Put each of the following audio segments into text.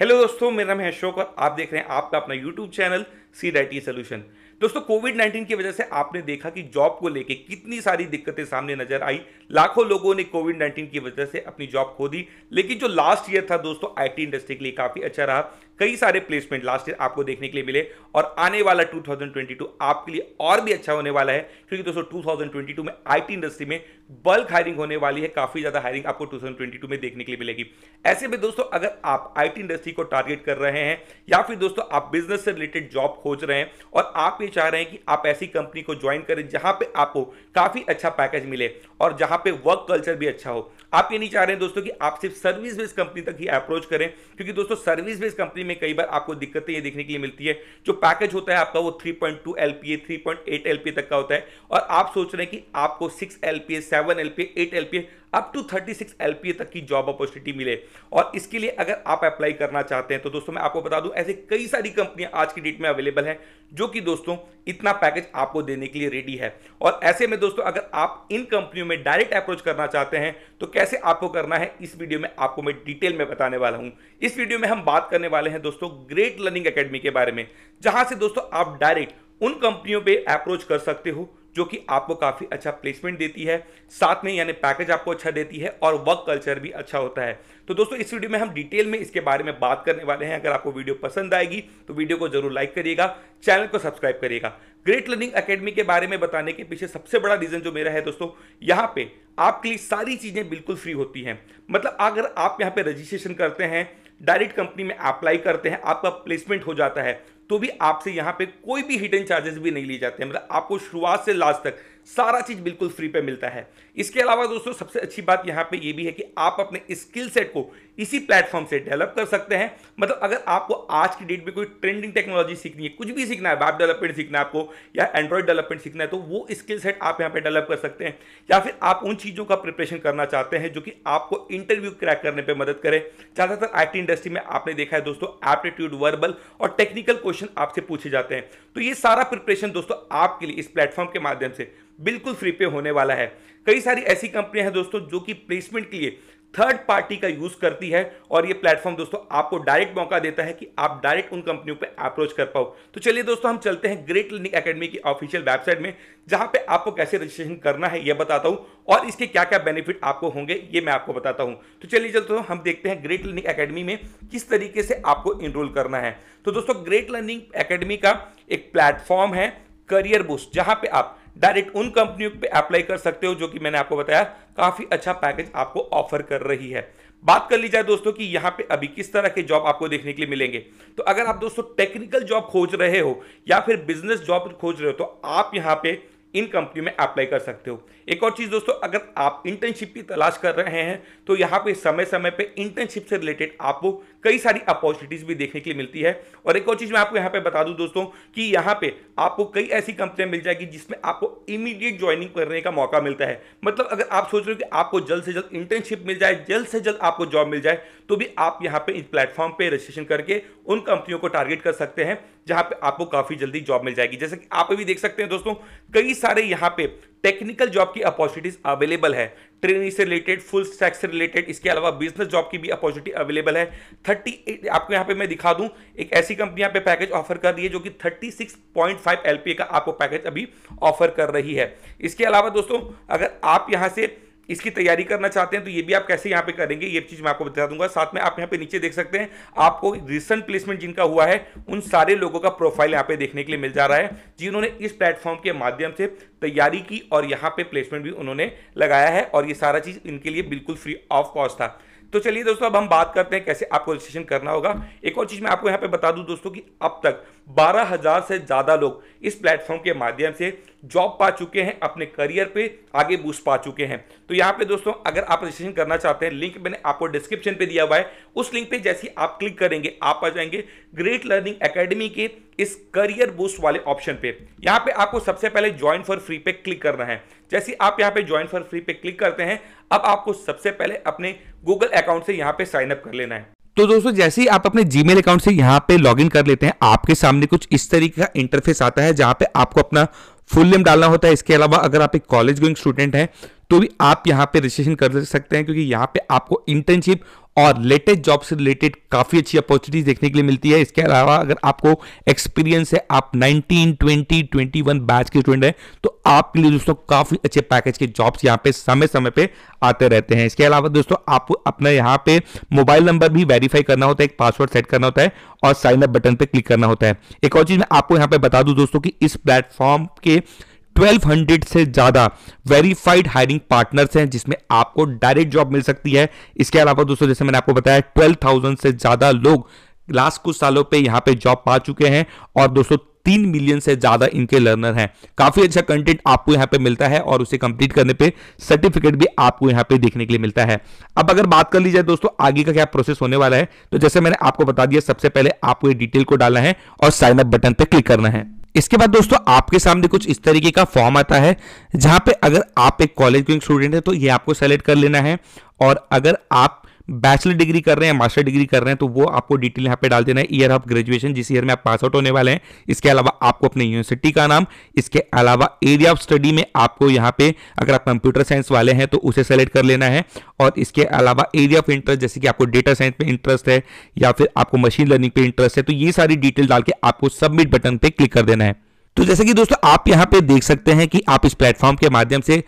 hello दोस्तों मेरा नाम है अशोक और आप देख रहे हैं आपका अपना YouTube channel C T solution दोस्तों कोविड 19 की वजह से आपने देखा कि जॉब को लेके कितनी सारी दिक्कतें सामने नजर आई लाखों लोगों ने कोविड 19 की वजह से अपनी जॉब खो दी लेकिन जो लास्ट ईयर था दोस्तों आईटी इंडस्ट्री के लिए काफी अच्छा रहा कई सारे प्लेसमेंट लास्ट ईयर आपको देखने के लिए मिले और आने वाला 2022 आपके लिए और भी अच्छा होने वाला है क्योंकि दोस्तों 2022 में आईटी इंडस्ट्री में बल्क हायरिंग होने वाली है काफी ज्यादा हायरिंग आपको 2022 में देखने के लिए मिलेगी ऐसे में दोस्तों अगर आप आईटी इंडस्ट्री को टारगेट कर रहे हैं या फिर दोस्तों आप बिजनेस से रिलेटेड जॉब खोज रहे हैं और आप भी चाह रहे हैं कि आप ऐसी कंपनी को ज्वाइन करें जहां पे आपको काफ़ी अच्छा पैकेज मिले और जहां पे वर्क कल्चर भी अच्छा हो आप ये नहीं चाह रहे हैं दोस्तों कि आप सिर्फ सर्विस बेस्ड कंपनी तक ही अप्रोच करें क्योंकि दोस्तों सर्विस बेस्ड कंपनी में कई बार आपको दिक्कतें ये देखने के लिए मिलती है जो पैकेज होता है आपका वो three point two L P A three point eight L P A तक का होता है और आप सोच रहे हैं कि आपको six L P A seven L P A eight L P A up to 36 LPA तक की जॉब अपॉर्चुनिटी मिले और इसके लिए अगर आप अप्लाई करना चाहते हैं तो दोस्तों मैं आपको बता दूं ऐसे कई सारी कंपनियां आज की डेट में अवेलेबल हैं जो कि दोस्तों इतना पैकेज आपको देने के लिए रेडी है और ऐसे में दोस्तों अगर आप इन कंपनियों में डायरेक्ट अप्रोच करना चाहते हैं तो कैसे आपको करना है इस वीडियो में आपको मैं डिटेल में बताने वाला हूं इस वीडियो में हम बात करने वाले हैं दोस्तों ग्रेट लर्निंग अकेडमी के बारे में जहां से दोस्तों आप डायरेक्ट उन कंपनियों पे अप्रोच कर सकते हो जो कि आपको काफ़ी अच्छा प्लेसमेंट देती है साथ में यानी पैकेज आपको अच्छा देती है और वर्क कल्चर भी अच्छा होता है तो दोस्तों इस वीडियो में हम डिटेल में इसके बारे में बात करने वाले हैं अगर आपको वीडियो पसंद आएगी तो वीडियो को जरूर लाइक करिएगा चैनल को सब्सक्राइब करिएगा ग्रेट लर्निंग अकेडमी के बारे में बताने के पीछे सबसे बड़ा रीज़न जो मेरा है दोस्तों यहाँ पे आपके लिए सारी चीज़ें बिल्कुल फ्री होती हैं मतलब अगर आप यहाँ पे रजिस्ट्रेशन करते हैं डायरेक्ट कंपनी में अप्लाई करते हैं आपका प्लेसमेंट हो जाता है तो भी आपसे यहाँ पे कोई भी हिडन चार्जेस भी नहीं लिए जाते हैं मतलब आपको शुरुआत से लास्ट तक सारा चीज़ बिल्कुल फ्री पे मिलता है इसके अलावा दोस्तों सबसे अच्छी बात यहाँ पे ये भी है कि आप अपने स्किल सेट को इसी प्लेटफॉर्म से डेवलप कर सकते हैं मतलब अगर आपको आज की डेट में कोई ट्रेंडिंग टेक्नोलॉजी सीखनी है कुछ भी सीखना है वेब डेवलपमेंट सीखना है आपको या एंड्रॉइड डेवलपमेंट सीखना है तो वो स्किल सेट आप यहाँ पर डेवलप कर सकते हैं या फिर आप उन चीज़ों का प्रिपरेशन करना चाहते हैं जो कि आपको इंटरव्यू क्रैक करने पर मदद करें ज़्यादातर आई इंडस्ट्री में आपने देखा है दोस्तों एप्टीट्यूड वर्बल और टेक्निकल क्वेश्चन आपसे पूछे जाते हैं तो ये सारा प्रिपरेशन दोस्तों आपके लिए इस प्लेटफॉर्म के माध्यम से बिल्कुल फ्री पे होने वाला है कई सारी ऐसी कंपनियां हैं दोस्तों जो कि प्लेसमेंट के लिए थर्ड पार्टी का यूज करती है और ये प्लेटफॉर्म दोस्तों आपको डायरेक्ट मौका देता है कि आप डायरेक्ट उन कंपनियों पे अप्रोच कर पाओ तो चलिए दोस्तों हम चलते हैं ग्रेट लर्निंग एकेडमी की ऑफिशियल वेबसाइट में जहां पे आपको कैसे रजिस्ट्रेशन करना है यह बताता हूं और इसके क्या क्या बेनिफिट आपको होंगे ये मैं आपको बताता हूं तो चलिए दोस्तों हम देखते हैं ग्रेट लर्निंग अकेडमी में किस तरीके से आपको इनरोल करना है तो दोस्तों ग्रेट लर्निंग अकेडमी का एक प्लेटफॉर्म है करियर बुस्ट जहां पे आप डायरेक्ट उन कंपनियों पे अप्लाई कर सकते हो जो कि मैंने आपको बताया काफ़ी अच्छा पैकेज आपको ऑफर कर रही है बात कर ली जाए दोस्तों कि यहाँ पे अभी किस तरह के जॉब आपको देखने के लिए मिलेंगे तो अगर आप दोस्तों टेक्निकल जॉब खोज रहे हो या फिर बिजनेस जॉब खोज रहे हो तो आप यहाँ पे इन कंपनी में अप्लाई कर सकते हो एक और चीज़ दोस्तों अगर आप इंटर्नशिप की तलाश कर रहे हैं तो यहाँ पे समय समय पे इंटर्नशिप से रिलेटेड आपको कई सारी अपॉर्चुनिटीज़ भी देखने के लिए मिलती है और एक और चीज़ मैं आपको यहाँ पे बता दूँ दोस्तों कि यहाँ पे आपको कई ऐसी कंपनियाँ मिल जाएगी जिसमें आपको इमीडिएट ज्वाइनिंग करने का मौका मिलता है मतलब अगर आप सोच रहे हो कि आपको जल्द से जल्द इंटर्नशिप मिल जाए जल्द से जल्द आपको जॉब मिल जाए तो भी आप यहाँ पर इस प्लेटफॉर्म पर रजिस्ट्रेशन करके उन कंपनियों को टारगेट कर सकते हैं जहाँ पर आपको काफ़ी जल्दी जॉब मिल जाएगी जैसे कि आप भी देख सकते हैं दोस्तों कई सारे यहाँ पे टेक्निकल जॉब की अपॉर्चुनिटीज अवेलेबल है ट्रेनिंग से रिलेटेड फुल स्टैक से रिलेटेड इसके अलावा बिजनेस जॉब की भी अपॉर्चुनिटी अवेलेबल है थर्टी आपको यहाँ पे मैं दिखा दूँ एक ऐसी कंपनी यहाँ पे पैकेज ऑफर कर रही है जो कि 36.5 एलपीए का आपको पैकेज अभी ऑफर कर रही है इसके अलावा दोस्तों अगर आप यहाँ से इसकी तैयारी करना चाहते हैं तो ये भी आप कैसे यहाँ पे करेंगे ये चीज़ मैं आपको बता दूंगा साथ में आप यहाँ पे नीचे देख सकते हैं आपको रिसेंट प्लेसमेंट जिनका हुआ है उन सारे लोगों का प्रोफाइल यहाँ पे देखने के लिए मिल जा रहा है जिन्होंने इस प्लेटफॉर्म के माध्यम से तैयारी की और यहाँ पे प्लेसमेंट भी उन्होंने लगाया है और ये सारा चीज़ इनके लिए बिल्कुल फ्री ऑफ कॉस्ट था तो चलिए दोस्तों अब हम बात करते हैं कैसे आपको रजिस्ट्रेशन करना होगा एक और चीज़ मैं आपको यहाँ पे बता दूं दोस्तों कि अब तक 12,000 से ज़्यादा लोग इस प्लेटफॉर्म के माध्यम से जॉब पा चुके हैं अपने करियर पे आगे बूस्ट पा चुके हैं तो यहाँ पे दोस्तों अगर आप रजिस्ट्रेशन करना चाहते हैं लिंक मैंने आपको डिस्क्रिप्शन पे दिया हुआ है उस लिंक पे जैसे आप क्लिक करेंगे आप आ जाएंगे ग्रेट लर्निंग एकेडमी के इस करियर बूस्ट वाले ऑप्शन पे यहाँ पे आपको सबसे पहले ज्वाइन फॉर फ्री पे क्लिक करना है जैसे आप यहाँ पे ज्वाइन फॉर फ्री पे क्लिक करते हैं अब आपको सबसे पहले अपने गूगल अकाउंट से यहाँ पे साइन अप कर लेना है तो दोस्तों जैसे ही आप अपने जीमेल अकाउंट से यहाँ पे लॉगिन कर लेते हैं आपके सामने कुछ इस तरीके का इंटरफेस आता है जहाँ पे आपको अपना फुल नेम डालना होता है इसके अलावा अगर आप एक कॉलेज गोइंग स्टूडेंट हैं तो भी आप यहाँ पे रजिस्ट्रेशन कर सकते हैं क्योंकि यहाँ पे आपको इंटर्नशिप और लेटेस्ट जॉब से रिलेटेड काफ़ी अच्छी अपॉर्चुनिटीज देखने के लिए मिलती है इसके अलावा अगर आपको एक्सपीरियंस है आप 19, 20, 21 वन बैच के स्टूडेंट हैं तो आपके लिए दोस्तों काफ़ी अच्छे पैकेज के जॉब्स यहाँ पे समय समय पे आते रहते हैं इसके अलावा दोस्तों आप अपना यहाँ पे मोबाइल नंबर भी वेरीफाई करना होता है एक पासवर्ड सेट करना होता है और साइन अप बटन पर क्लिक करना होता है एक और चीज़ मैं आपको यहाँ पे बता दू दोस्तों की इस प्लेटफॉर्म के 1200 से ज़्यादा वेरीफाइड हायरिंग पार्टनर्स हैं जिसमें आपको डायरेक्ट जॉब मिल सकती है इसके अलावा दोस्तों जैसे मैंने आपको बताया 12,000 से ज़्यादा लोग लास्ट कुछ सालों पे यहां पे जॉब पा चुके हैं और दोस्तों तीन मिलियन से ज्यादा इनके लर्नर हैं काफी अच्छा कंटेंट आपको यहाँ पे मिलता है और उसे कंप्लीट करने पे सर्टिफिकेट भी आपको यहाँ पे देखने के लिए मिलता है अब अगर बात कर ली जाए दोस्तों आगे का क्या प्रोसेस होने वाला है तो जैसे मैंने आपको बता दिया सबसे पहले आपको ये डिटेल को डालना है और साइन बटन पर क्लिक करना है इसके बाद दोस्तों आपके सामने कुछ इस तरीके का फॉर्म आता है जहां पे अगर आप एक कॉलेज स्टूडेंट है तो ये आपको सेलेक्ट कर लेना है और अगर आप बैचलर डिग्री कर रहे हैं मास्टर डिग्री कर रहे हैं तो वो आपको डिटेल यहाँ पे डाल देना है ईयर ऑफ ग्रेजुएशन जिस ईयर में आप पास आउट होने वाले हैं इसके अलावा आपको अपने यूनिवर्सिटी का नाम इसके अलावा एरिया ऑफ स्टडी में आपको यहाँ पे अगर आप कंप्यूटर साइंस वाले हैं तो उसे सेलेक्ट कर लेना है और इसके अलावा एरिया ऑफ इंटरेस्ट जैसे कि आपको डेटा साइंस में इंटरेस्ट है या फिर आपको मशीन लर्निंग पे इंटरेस्ट है तो ये सारी डिटेल डाल के आपको सबमिट बटन पर क्लिक कर देना है तो जैसे कि दोस्तों आप यहाँ पे देख सकते हैं कि आप इस प्लेटफॉर्म के माध्यम से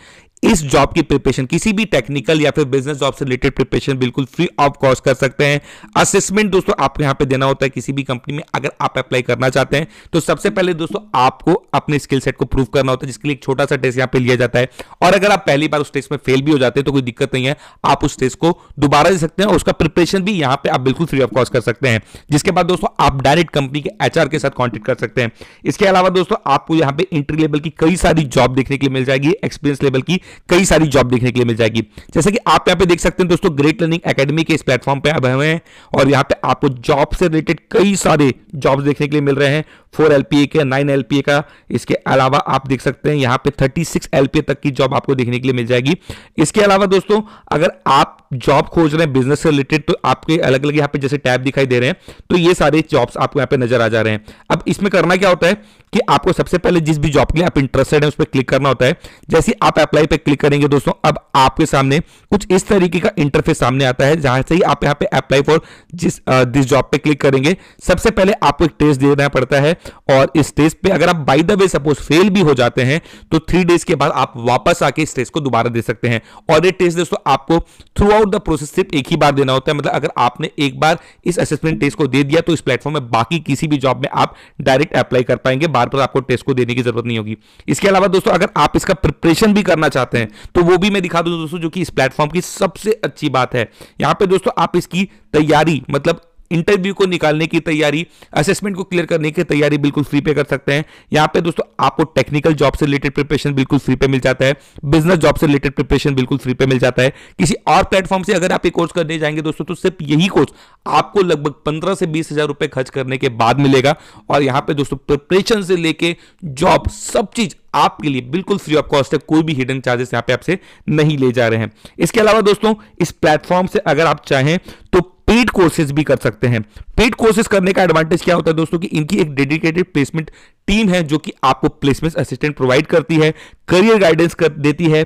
इस जॉब की प्रिपरेशन किसी भी टेक्निकल या फिर बिजनेस जॉब से रिलेटेड प्रिपरेशन बिल्कुल फ्री ऑफ कॉस्ट कर सकते हैं असेसमेंट दोस्तों आपको यहां पे देना होता है किसी भी कंपनी में अगर आप अप्लाई करना चाहते हैं तो सबसे पहले दोस्तों आपको अपने स्किल सेट को प्रूव करना होता है जिसके लिए एक छोटा सा टेस्ट यहां पर लिया जाता है और अगर आप पहली बार उस टेस्ट में फेल भी हो जाते हैं तो कोई दिक्कत नहीं है आप उस टेस्ट को दोबारा दे सकते हैं और उसका प्रिपरेशन भी यहां पर आप बिल्कुल फ्री ऑफ कॉस्ट कर सकते हैं जिसके बाद दोस्तों आप डायरेक्ट कंपनी के एच के साथ कॉन्टेक्ट कर सकते हैं इसके अलावा दोस्तों आपको यहाँ पे इंट्री लेवल की कई सारी जॉब देखने के लिए मिल जाएगी एक्सपीरियंस लेवल की कई सारी जॉब देखने के लिए मिल जाएगी जैसे कि आप यहाँ पे देख सकते हैं दोस्तों ग्रेट लर्निंग एकेडमी के इस प्लेटफॉर्म पे आए हुए हैं और यहाँ पे आपको जॉब से रिलेटेड कई सारे जॉब्स देखने के लिए मिल रहे हैं फोर एल के नाइन एल का इसके अलावा आप देख सकते हैं यहाँ पे थर्टी सिक्स तक की जॉब आपको देखने के लिए मिल जाएगी इसके अलावा दोस्तों अगर आप जॉब खोज रहे हैं बिजनेस से रिलेटेड तो आपके अलग अलग यहाँ पे जैसे टैब दिखाई दे रहे हैं तो ये सारे जॉब्स आपको यहाँ पे नजर आ जा रहे हैं अब इसमें करना क्या होता है कि आपको सबसे पहले जिस भी जॉब के लिए आप इंटरेस्टेड हैं उस पर क्लिक करना होता है जैसे आप अप्लाई पे क्लिक करेंगे दोस्तों अब आपके सामने कुछ इस तरीके का इंटरफेस सामने आता है जहां से ही आप यहाँ पे अप्लाई फॉर जिस दिस जॉब पे क्लिक करेंगे सबसे पहले आपको एक टेस्ट देना पड़ता है और इस टेस्ट पे अगर आप by the way suppose fail भी हो जाते हैं तो थ्री डेज के बाद आप वापस आके इस टेस्ट को दोबारा दे सकते हैं और ये टेस्ट दोस्तों आपको थ्रू आउट द प्रोसेस सिर्फ एक ही बार देना होता है मतलब अगर आपने एक बार इस असेसमेंट टेस्ट को दे दिया तो इस प्लेटफॉर्म में बाकी किसी भी जॉब में आप डायरेक्ट अप्लाई कर पाएंगे बार बार आपको टेस्ट को देने की जरूरत नहीं होगी इसके अलावा दोस्तों अगर आप इसका प्रिपरेशन भी करना चाहते हैं तो वो भी मैं दिखा दूं दोस्तों जो कि इस प्लेटफॉर्म की सबसे अच्छी बात है यहाँ पे दोस्तों आप इसकी तैयारी मतलब इंटरव्यू को निकालने की तैयारी असेसमेंट को क्लियर करने की तैयारी बिल्कुल फ्री पे कर सकते हैं यहाँ पे दोस्तों आपको टेक्निकल जॉब से रिलेटेड प्रिपरेशन बिल्कुल फ्री पे मिल जाता है बिजनेस जॉब से रिलेटेड प्रिपरेशन बिल्कुल फ्री पे मिल जाता है किसी और प्लेटफॉर्म से अगर आप ये कोर्स करने जाएंगे दोस्तों तो सिर्फ यही कोर्स आपको लगभग पंद्रह से बीस हजार रुपए खर्च करने के बाद मिलेगा और यहाँ पे दोस्तों प्रिपरेशन से लेके जॉब सब चीज आपके लिए बिल्कुल फ्री ऑफ कॉस्ट है कोई भी हिडन चार्जेस यहां पे आपसे नहीं ले जा रहे हैं इसके अलावा दोस्तों इस प्लेटफॉर्म से अगर आप चाहें तो पेड कोर्सेज भी कर सकते हैं पेड कोर्सेज करने का एडवांटेज क्या होता है दोस्तों कि इनकी एक डेडिकेटेड प्लेसमेंट टीम है जो कि आपको प्लेसमेंट असिस्टेंट प्रोवाइड करती है करियर गाइडेंस कर देती है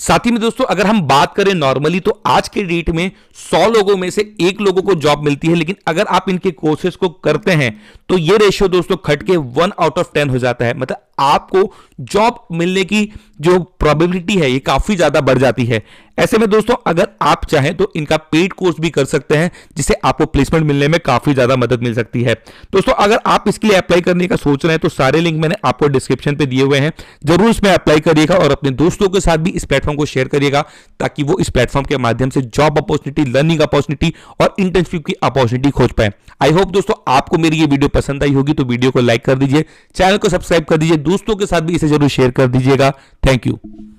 साथ ही में दोस्तों अगर हम बात करें नॉर्मली तो आज के डेट में 100 लोगों में से एक लोगों को जॉब मिलती है लेकिन अगर आप इनके कोर्सेज को करते हैं तो ये रेशियो दोस्तों खट के वन आउट ऑफ टेन हो जाता है मतलब आपको जॉब मिलने की जो प्रोबेबिलिटी है ये काफी ज्यादा बढ़ जाती है ऐसे में दोस्तों अगर आप चाहें तो इनका पेड कोर्स भी कर सकते हैं जिससे आपको प्लेसमेंट मिलने में काफी ज्यादा मदद मिल सकती है दोस्तों अगर आप इसके लिए अप्लाई करने का सोच रहे हैं तो सारे लिंक मैंने आपको डिस्क्रिप्शन पे दिए हुए हैं जरूर इसमें अप्लाई करिएगा और अपने दोस्तों के साथ भी इस प्लेटफॉर्म को शेयर करिएगा ताकि वो इस प्लेटफॉर्म के माध्यम से जॉब अपॉर्चुनिटी लर्निंग अपॉर्चुनिटी और इंटर्नशिप की अपॉर्चुनिटी खोज पाए आई होप दोस्तों आपको मेरी ये वीडियो पसंद आई होगी तो वीडियो को लाइक कर दीजिए चैनल को सब्सक्राइब कर दीजिए दोस्तों के साथ भी इसे जरूर शेयर कर दीजिएगा थैंक यू